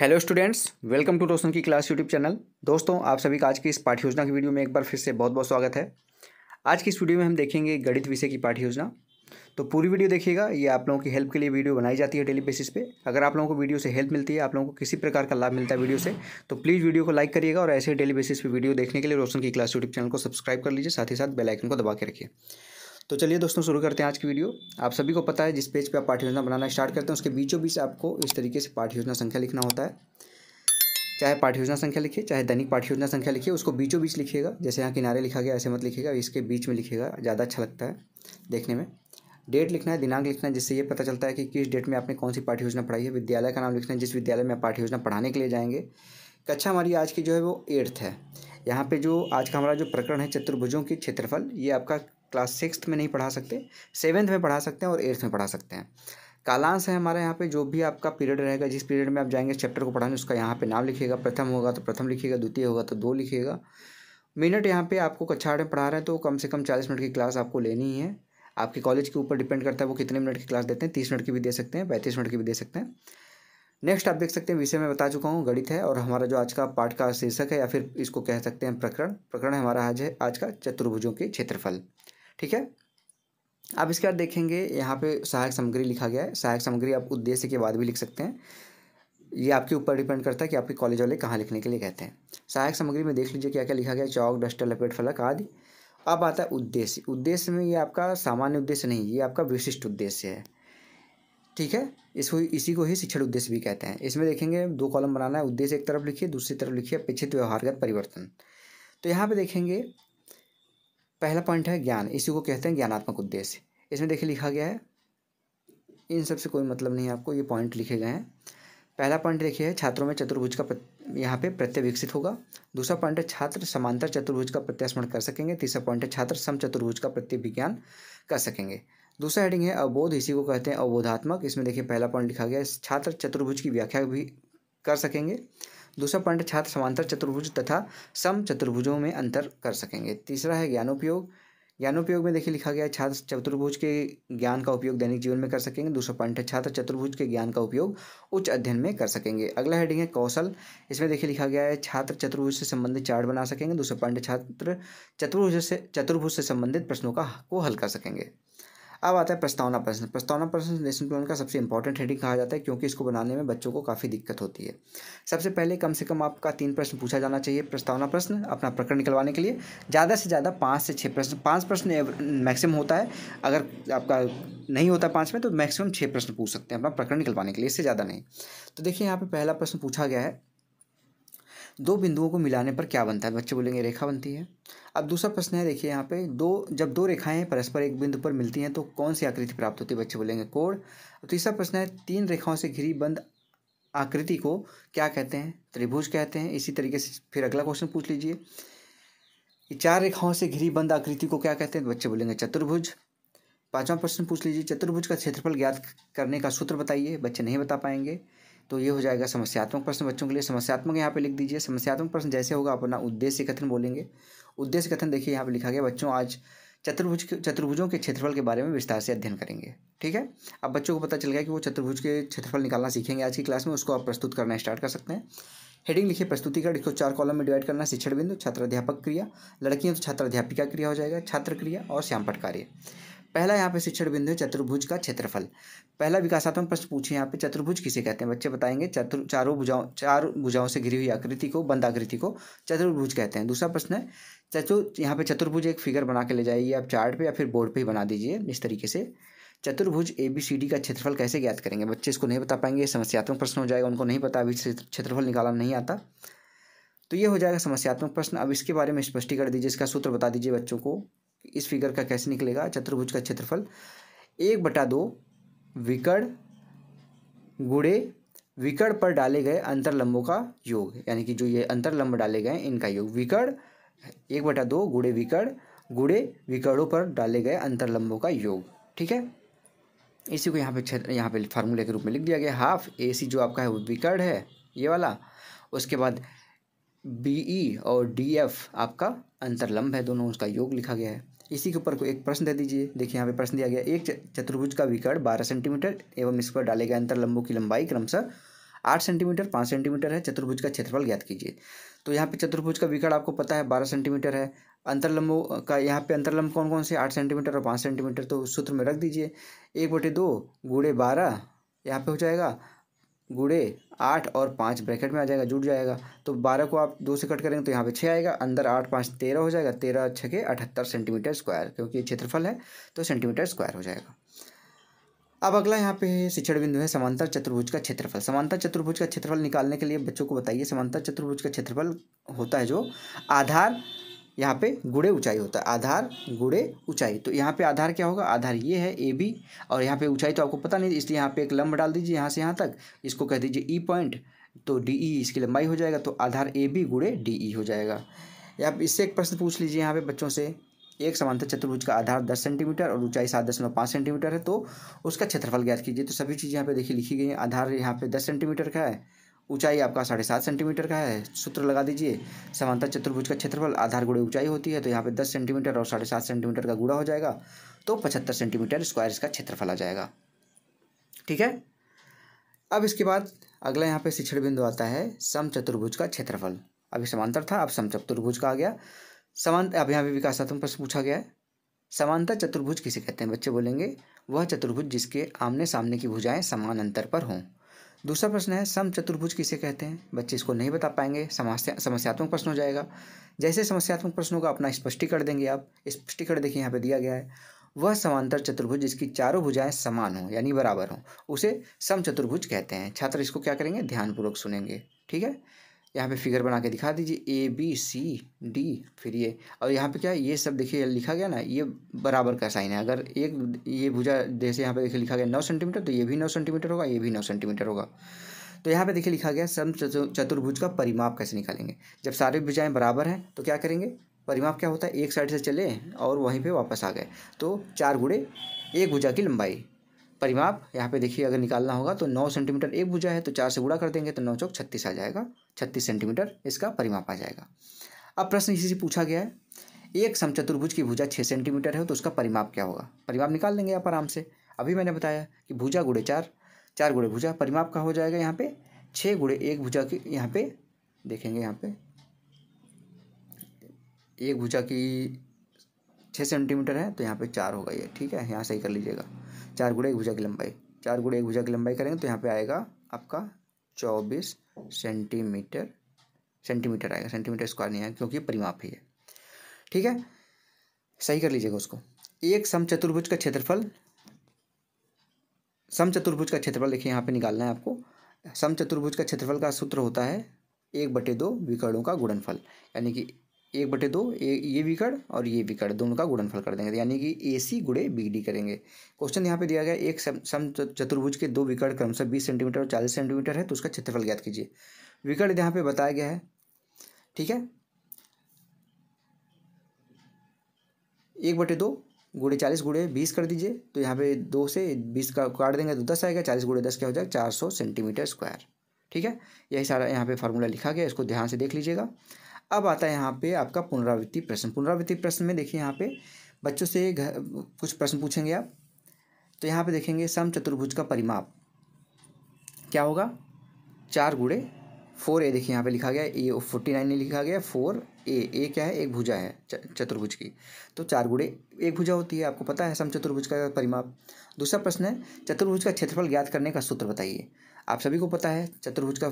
hello students welcome to Roshan की class YouTube channel दोस्तों आप सभी का आज की इस पाठ योजना की वीडियो में एक बार फिर से बहुत बहुत स्वागत है आज की इस वीडियो में हम देखेंगे गणित विषय की पाठ योजना तो पूरी वीडियो देखिएगा ये आप लोगों की हेल्प के लिए वीडियो बनाई जाती है डेली बेसिस पे अगर आप लोगों को वीडियो से हेल्प मिलती है आप लोगों को किसी प्रकार का लाभ मिलता है वीडियो से तो प्लीज़ वीडियो को लाइक करिएगा और ऐसे डेली बेसिस पर वीडियो देखने के लिए रोशन की क्लास यूट्यूब चैनल को सब्सक्राइब कर लीजिए साथ ही साथ बेलाइकन को दबा के रखिए तो चलिए दोस्तों शुरू करते हैं आज की वीडियो आप सभी को पता है जिस पेज पे आप पाठ योजना बनाना स्टार्ट करते हैं उसके बीचों बीच आपको इस तरीके से पाठ योजना संख्या लिखना होता है चाहे पाठ योजना संख्या लिखिए चाहे दैनिक पाठ योजना संख्या लिखिए उसको बीचों बीच लिखिएगा जैसे यहाँ किनारे लिखा गया ऐसे मत लिखेगा इसके बीच में लिखेगा ज़्यादा अच्छा लगता है देखने में डेट लिखना है दिनांक लिखना है जिससे ये पता चलता है कि किस डेट में आपने कौन सी पाठ्य योजना पढ़ाई है विद्यालय का नाम लिखना है जिस विद्यालय में आप पाठ्य योजना पढ़ाने के लिए जाएंगे कक्षा हमारी आज की जो है वो एट्थ है यहाँ पे जो आज का हमारा जो प्रकरण है चतुर्भुजों की क्षेत्रफल ये आपका क्लास सिक्स में नहीं पढ़ा सकते सेवन्थ में पढ़ा सकते हैं और एट्थ में पढ़ा सकते हैं कालांश है हमारे यहाँ पे जो भी आपका पीरियड रहेगा जिस पीरियड में आप जाएंगे चैप्टर को पढ़ाने उसका यहाँ पे नाम लिखिएगा प्रथम होगा तो प्रथम लिखिएगा द्वितीय होगा तो दो लिखिएगा मिनट यहाँ पे आपको कक्षा आठ में पढ़ा रहे हैं तो कम से कम चालीस मिनट की क्लास आपको लेनी ही है आपके कॉलेज के ऊपर डिपेंड करता है वो कितने मिनट की क्लास देते हैं तीस मिनट की भी दे सकते हैं पैंतीस मिनट की भी दे सकते हैं नेक्स्ट आप देख सकते हैं विषय मैं बता चुका हूँ गणित है और हमारा जो आज का पाठ का शीर्षक है या फिर इसको कह सकते हैं प्रकरण प्रकरण हमारा आज है आज का चतुर्भुजों के क्षेत्रफल ठीक है आप इसके बाद देखेंगे यहाँ पे सहायक सामग्री लिखा गया है सहायक सामग्री आप उद्देश्य के बाद भी लिख सकते हैं ये आपके ऊपर डिपेंड करता है कि आपके कॉलेज वाले कहाँ लिखने के लिए कहते हैं सहायक सामग्री में देख लीजिए क्या क्या लिखा गया चौक डस्टर लपेट फलक आदि अब आता है उद्देश्य उद्देश्य में ये आपका सामान्य उद्देश्य नहीं ये आपका विशिष्ट उद्देश्य है ठीक है इसको इसी को ही शिक्षण उद्देश्य भी कहते हैं इसमें देखेंगे दो कॉलम बनाना है उद्देश्य एक तरफ लिखिए दूसरी तरफ लिखिए अपेक्षित व्यवहारगत परिवर्तन तो यहाँ पे देखेंगे पहला पॉइंट है ज्ञान इसी को कहते हैं ज्ञानात्मक उद्देश्य इसमें देखिए लिखा गया है इन सब से कोई मतलब नहीं आपको ये पॉइंट लिखे गए हैं पहला पॉइंट देखिए छात्रों में चतुर्भुज का यहाँ पे प्रत्यय विकसित होगा दूसरा पॉइंट है छात्र समांतर चतुर्भुज का प्रत्यास्मरण कर सकेंगे तीसरा पॉइंट है छात्र सम चतुर्भुज का प्रत्यय विज्ञान कर सकेंगे दूसरा हेडिंग है अवबोध इसी को कहते हैं अवबोधात्मक इसमें देखिए पहला पॉइंट लिखा गया है छात्र चतुर्भुज की व्याख्या भी कर सकेंगे दूसरा पॉइंट छात्र समांतर चतुर्भुज तथा सम चतुर्भुजों में अंतर कर सकेंगे तीसरा है ज्ञानोपयोग ज्ञानोपयोग में देखिए लिखा गया है छात्र चतुर्भुज के ज्ञान का उपयोग दैनिक जीवन में कर सकेंगे दूसरा पॉइंट है छात्र चतुर्भुज के ज्ञान का उपयोग उच्च अध्ययन में कर सकेंगे अगला हेडिंग है कौशल इसमें देखिए लिखा गया है छात्र चतुर्भुज से संबंधित चार्ट बना सकेंगे दूसरा पॉइंट छात्र चतुर्भुज से चतुर्भुज से संबंधित प्रश्नों का को हल कर सकेंगे अब आता है प्रस्तावना प्रश्न प्रस्तावना प्रश्न नेशनल प्लान का सबसे इंपॉर्टेंट हेडिंग कहा जाता है क्योंकि इसको बनाने में बच्चों को काफ़ी दिक्कत होती है सबसे पहले कम से कम आपका तीन प्रश्न पूछा जाना चाहिए प्रस्तावना प्रश्न अपना प्रकरण निकलवाने के लिए ज़्यादा से ज़्यादा पाँच से छः प्रश्न पाँच प्रश्न मैक्सिमम होता है अगर आपका नहीं होता पाँच में तो मैक्सिमम छः प्रश्न पूछ सकते हैं अपना प्रकरण निकलवाने के लिए इससे ज़्यादा नहीं तो देखिए यहाँ पर पहला प्रश्न पूछा गया है दो बिंदुओं को मिलाने पर क्या बनता है बच्चे बोलेंगे रेखा बनती है अब दूसरा प्रश्न है देखिए यहाँ पे दो जब दो रेखाएं परस्पर एक बिंदु पर मिलती हैं तो कौन सी आकृति प्राप्त होती है बच्चे बोलेंगे अब तीसरा प्रश्न है तीन रेखाओं से घिरी बंद आकृति को क्या कहते हैं त्रिभुज कहते हैं इसी तरीके से फिर अगला क्वेश्चन पूछ लीजिए चार रेखाओं से घिरी बंद आकृति को क्या कहते हैं बच्चे बोलेंगे चतुर्भुज पांचवा प्रश्न पूछ लीजिए चतुर्भुज का क्षेत्रफल ज्ञात करने का सूत्र बताइए बच्चे नहीं बता पाएंगे तो ये हो जाएगा समस्यात्मक प्रश्न बच्चों के लिए समस्यात्मक यहाँ पे लिख दीजिए समस्यात्मक प्रश्न जैसे होगा अपना उद्देश्य कथन बोलेंगे उद्देश्य कथन देखिए यहाँ पे लिखा गया बच्चों आज चतुर्भुज के चतुर्भुजों के क्षेत्रफल के बारे में विस्तार से अध्ययन करेंगे ठीक है अब बच्चों को पता चल गया कि वो चतुर्भुज के क्षेत्रफल निकालना सीखेंगे आज की क्लास में उसको आप प्रस्तुत करना स्टार्ट कर सकते हैं हेडिंग लिखिए प्रस्तुतिकरण इसको चार कॉलम में डिवाइड करना शिक्षण बिंदु छात्र अध्यापक क्रिया लड़कियों तो छात्र अध्यापिका क्रिया हो जाएगा छात्र क्रिया और श्यामपट कार्य पहला यहाँ पे शिक्षण बिंदु है चतुर्भुज का क्षेत्रफल पहला विकासात्मक प्रश्न पूछे यहाँ पे चतुर्भुज किसे कहते हैं बच्चे बताएंगे चतुर चारों भुजाओं चार भुजाओं से घिरी हुई आकृति को बंद आकृति को चतुर्भुज कहते हैं दूसरा प्रश्न है चतुर् यहाँ पे चतुर्भुज एक फिगर बना के ले जाइए आप चार्ट पे या फिर बोर्ड पे ही बना दीजिए इस तरीके से चतुर्भुज ए बी सी डी का क्षेत्रफल कैसे ज्ञात करेंगे बच्चे इसको नहीं बता पाएंगे समस्यात्मक प्रश्न हो जाएगा उनको नहीं पता अभी क्षेत्रफल निकालना नहीं आता तो ये हो जाएगा समस्यात्मक प्रश्न अब इसके बारे में स्पष्टीकरण दीजिए इसका सूत्र बता दीजिए बच्चों को इस फिगर का कैसे निकलेगा चतुर्भुज का क्षेत्रफल एक बटा दो विकर्ण गुड़े विकर्ण पर डाले गए अंतरलंबों का योग यानी कि जो ये अंतरलंब डाले गए इनका योग विकर्ण एक बटा दो गुड़े विकर्ण गुड़े विकर्णों पर डाले गए अंतरलंबों का योग ठीक है इसी को यहाँ पे क्षेत्र यहाँ पे फार्मूले के रूप में लिख दिया गया हाफ ए सी जो आपका है वो विकर्ण है ये वाला उसके बाद बी ई e और डी एफ आपका अंतरलंब है दोनों उसका योग लिखा गया है इसी के ऊपर को एक प्रश्न दे दीजिए देखिए यहाँ पे प्रश्न दिया गया एक चतुर्भुज का विकर्ण बारह सेंटीमीटर एवं इस पर डाले गए अंतर लंबों की लंबाई क्रमशः आठ सेंटीमीटर पाँच सेंटीमीटर है चतुर्भुज का क्षेत्रफल ज्ञात कीजिए तो यहाँ पे चतुर्भुज का विकर्ण आपको पता है बारह सेंटीमीटर है अंतरलम्बो का यहाँ पे अंतरलम्ब कौन कौन से आठ सेंटीमीटर और पाँच सेंटीमीटर तो सूत्र में रख दीजिए एक बटे दो गुड़े बारह यहाँ हो जाएगा गुड़े आठ और पाँच ब्रैकेट में आ जाएगा जुट जाएगा तो बारह को आप दो से कट करेंगे तो यहाँ पे छः आएगा अंदर आठ पाँच तेरह हो जाएगा तेरह छः के अठहत्तर सेंटीमीटर स्क्वायर क्योंकि ये क्षेत्रफल है तो सेंटीमीटर स्क्वायर हो जाएगा अब अगला यहाँ पे शिक्षण बिंदु है समांतर चतुर्भुज का क्षेत्रफल समांतर चतुर्भुज का क्षेत्रफल निकालने के लिए बच्चों को बताइए समांतर चतुर्भुज का क्षेत्रफल होता है जो आधार यहाँ पे गुड़े ऊंचाई होता है आधार गुड़े ऊंचाई तो यहाँ पे आधार क्या होगा आधार ये है ए बी और यहाँ पे ऊंचाई तो आपको पता नहीं इसलिए यहाँ पे एक लंब डाल दीजिए यहाँ से यहाँ तक इसको कह दीजिए ई e पॉइंट तो डी ई e, इसकी लंबाई हो जाएगा तो आधार ए बी गुड़े डी ई e हो जाएगा या इससे एक प्रश्न पूछ लीजिए यहाँ पे बच्चों से एक समांतर चतुर्भुज का आधार दस सेंटीमीटर और ऊंचाई सात दशमलव पाँच सेंटीमीटर है तो उसका क्षेत्रफल ज्ञात कीजिए तो सभी चीज़ यहाँ पे देखिए लिखी गई है आधार यहाँ पे दस सेंटीमीटर का है ऊंचाई आपका साढ़े सात सेंटीमीटर का है सूत्र लगा दीजिए समांतर चतुर्भुज का क्षेत्रफल आधार गुड़े ऊंचाई होती है तो यहाँ पे दस सेंटीमीटर और साढ़े सात सेंटीमीटर का गुड़ा हो जाएगा तो पचहत्तर सेंटीमीटर स्क्वायर इसका क्षेत्रफल आ जाएगा ठीक है अब इसके बाद अगला यहाँ पे शिक्षण बिंदु आता है सम चतुर्भुज का क्षेत्रफल अभी समांतर था अब सम चतुर्भुज का आ गया समान अब यहाँ पे विकासात्मक प्रश्न पूछा गया है समांतर चतुर्भुज किसे कहते हैं बच्चे बोलेंगे वह चतुर्भुज जिसके आमने सामने की भुजाएं समान अंतर पर हों दूसरा प्रश्न है सम चतुर्भुज किसे कहते हैं बच्चे इसको नहीं बता पाएंगे समस्या समस्यात्मक प्रश्न हो जाएगा जैसे समस्यात्मक प्रश्नों का अपना स्पष्टीकरण देंगे आप स्पष्टीकरण देखिए यहाँ पे दिया गया है वह समांतर चतुर्भुज जिसकी चारों भुजाएं समान हों यानी बराबर हों उसे सम चतुर्भुज कहते हैं छात्र इसको क्या करेंगे ध्यानपूर्वक सुनेंगे ठीक है यहाँ पे फिगर बना के दिखा दीजिए ए बी सी डी फिर ये और यहाँ पे क्या ये सब देखिए लिखा गया ना ये बराबर का साइन है अगर एक ये भुजा जैसे यहाँ पे देखिए लिखा गया नौ सेंटीमीटर तो ये भी नौ सेंटीमीटर होगा ये भी नौ सेंटीमीटर होगा तो यहाँ पे देखिए लिखा गया सम चतुर्भुज का परिमाप कैसे निकालेंगे जब सारी भुजाएँ बराबर हैं तो क्या करेंगे परिमाप क्या होता है एक साइड से चले और वहीं पर वापस आ गए तो चार गुड़े एक भुजा की लंबाई परिमाप यहाँ पे देखिए अगर निकालना होगा तो नौ सेंटीमीटर एक भुजा है तो चार से गुड़ा कर देंगे तो नौ चौक छत्तीस आ जाएगा छत्तीस सेंटीमीटर इसका परिमाप आ जाएगा अब प्रश्न इसी से पूछा गया है एक समचतुर्भुज की भुजा छः सेंटीमीटर है तो उसका परिमाप क्या होगा परिमाप निकाल लेंगे आप आराम से अभी मैंने बताया कि भुजा गुड़े चार चार गुड़े भुजा परिमाप का हो जाएगा यहाँ पे छः गुड़े एक भुजा की यहाँ पे देखेंगे यहाँ पे एक भुजा की छः सेंटीमीटर है तो यहाँ पे चार होगा ये ठीक है यहाँ सही कर लीजिएगा चार गुड़े एक भुजा की लंबाई चार गुड़े एक भुजा की लंबाई करेंगे तो यहाँ पे आएगा आपका चौबीस सेंटीमीटर सेंटीमीटर आएगा सेंटीमीटर स्क्वायर नहीं आएगा क्योंकि परिमाप ही है ठीक है सही कर लीजिएगा उसको एक समचतुर्भुज का क्षेत्रफल समचतुर्भुज का क्षेत्रफल देखिए यहाँ पे निकालना है आपको समचतुर्भुज का क्षेत्रफल का सूत्र होता है एक बटे दो विकर्णों का गुणनफल यानी कि एक बटे दो ए, ये विकर्ण और ये विकर्ण दोनों का गुणनफल कर देंगे तो यानी कि ए सी गुड़े बी डी करेंगे क्वेश्चन यहाँ पे दिया गया एक सम, चतुर्भुज के दो विकर्ण क्रमशः बीस सेंटीमीटर और चालीस सेंटीमीटर है तो उसका क्षेत्रफल ज्ञात कीजिए विकर्ण यहाँ पे बताया गया है ठीक है एक बटे दो गुड़े चालीस गुड़े बीस कर दीजिए तो यहाँ पे दो से बीस का काट देंगे तो दस आएगा चालीस गुड़े दस क्या हो जाएगा चार सौ सेंटीमीटर स्क्वायर ठीक है यही सारा यहाँ पे फार्मूला लिखा गया इसको ध्यान से देख लीजिएगा अब आता है यहाँ पे आपका पुनरावृत्ति प्रश्न पुनरावृत्ति प्रश्न में देखिए यहाँ पे बच्चों से घर कुछ प्रश्न पूछेंगे आप तो यहाँ पे देखेंगे सम चतुर्भुज का परिमाप क्या होगा चार गुड़े फोर ए देखिए यहाँ पे लिखा गया ए फोर्टी नाइन लिखा गया फोर ए ए क्या है एक भुजा है चतुर्भुज की तो चार गुड़े एक भुजा होती है आपको पता है सम चतुर्भुज का परिमाप दूसरा प्रश्न है चतुर्भुज का क्षेत्रफल ज्ञात करने का सूत्र बताइए आप सभी को पता है चतुर्भुज का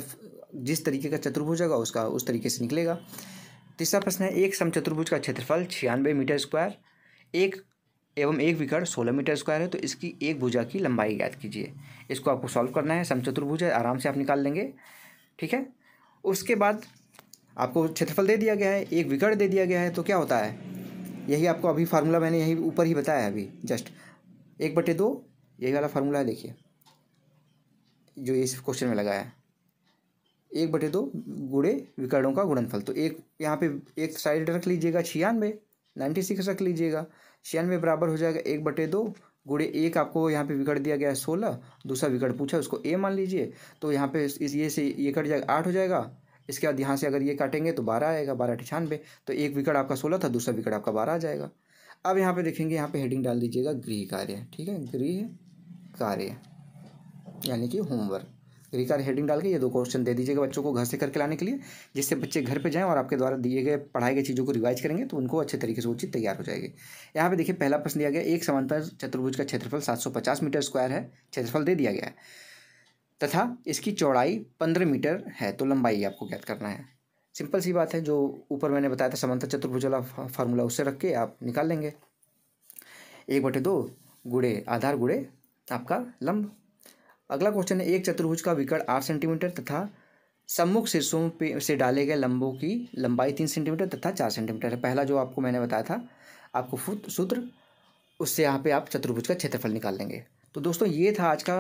जिस तरीके का चतुर्भुज होगा उसका उस तरीके से निकलेगा तीसरा प्रश्न है एक समचतुर्भुज का क्षेत्रफल छियानवे मीटर स्क्वायर एक एवं एक विकर्ण सोलह मीटर स्क्वायर है तो इसकी एक भुजा की लंबाई याद कीजिए इसको आपको सॉल्व करना है समचतुर्भुज है आराम से आप निकाल लेंगे ठीक है उसके बाद आपको क्षेत्रफल दे दिया गया है एक विकर्ण दे दिया गया है तो क्या होता है यही आपको अभी फार्मूला मैंने यही ऊपर ही बताया है अभी जस्ट एक बटे दो यही वाला फार्मूला है देखिए जो इस क्वेश्चन में लगाया है एक बटे दो गुड़े विकर्णों का गुणनफल तो एक यहाँ पे एक साइड रख लीजिएगा छियानवे नाइन्टी सिक्स रख लीजिएगा छियानवे बराबर हो जाएगा एक बटे दो गुड़े एक आपको यहाँ पे विकट दिया गया है सोलह दूसरा विकट पूछा उसको ए मान लीजिए तो यहाँ पे इस ये से ये कट जाएगा आठ हो जाएगा इसके बाद यहाँ से अगर ये काटेंगे तो बारह आएगा बारह अठानवे तो एक विकट आपका सोलह था दूसरा विकट आपका बारह आ जाएगा अब यहाँ पे देखेंगे यहाँ पे हेडिंग डाल दीजिएगा गृह कार्य ठीक है गृह कार्य यानी कि होमवर्क रिकार हेडिंग डाल के ये दो क्वेश्चन दे दीजिएगा बच्चों को घर से करके लाने के लिए जिससे बच्चे घर पे जाएं और आपके द्वारा दिए गए पढ़ाई गई चीज़ों को रिवाइज करेंगे तो उनको अच्छे तरीके से वो चीज़ तैयार हो जाएगी यहाँ पे देखिए पहला प्रश्न दिया गया एक समांतर चतुर्भुज का क्षेत्रफल सात मीटर स्क्वायर है क्षेत्रफल दे दिया गया है तथा इसकी चौड़ाई पंद्रह मीटर है तो लंबाई आपको ज्ञात करना है सिंपल सी बात है जो ऊपर मैंने बताया था समांतर चतुर्भुज वाला फार्मूला उससे रख के आप निकाल लेंगे एक बटे दो गुड़े आधार गुड़े आपका लंब अगला क्वेश्चन है एक चतुर्भुज का विकर्ण आठ सेंटीमीटर तथा सम्मुख शीर्षों पे से डाले गए लंबों की लंबाई तीन सेंटीमीटर तथा चार सेंटीमीटर है पहला जो आपको मैंने बताया था आपको सूत्र उससे यहाँ पे आप चतुर्भुज का क्षेत्रफल निकाल लेंगे तो दोस्तों ये था आज का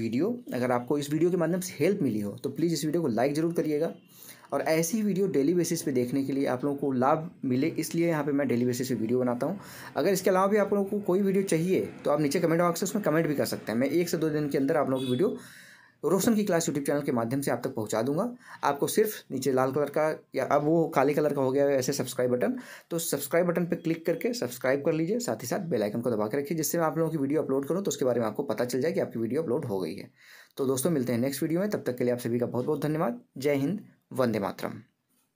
वीडियो अगर आपको इस वीडियो के माध्यम से हेल्प मिली हो तो प्लीज़ इस वीडियो को लाइक ज़रूर करिएगा और ऐसी वीडियो डेली बेसिस पे देखने के लिए आप लोगों को लाभ मिले इसलिए यहाँ पे मैं डेली बेसिस पे वीडियो बनाता हूँ अगर इसके अलावा भी आप लोगों को कोई वीडियो चाहिए तो आप नीचे कमेंट बॉक्स में कमेंट भी कर सकते हैं मैं एक से दो दिन के अंदर आप लोगों की वीडियो रोशन की क्लास यूट्यूब चैनल के माध्यम से आप तक पहुंचा दूंगा आपको सिर्फ नीचे लाल कलर का या अब वो काले कलर का हो गया है ऐसे सब्सक्राइब बटन तो सब्सक्राइब बटन पर क्लिक करके सब्सक्राइब कर लीजिए साथ ही साथ बेल आइकन को दबा के रखिए जिससे मैं आप लोगों की वीडियो अपलोड करूँ तो उसके बारे में आपको पता चल जाए कि आपकी वीडियो अपलोड हो गई है तो दोस्तों मिलते हैं नेक्स्ट वीडियो में तब तक के लिए आप सभी का बहुत बहुत धन्यवाद जय हिंद वंदे मातरम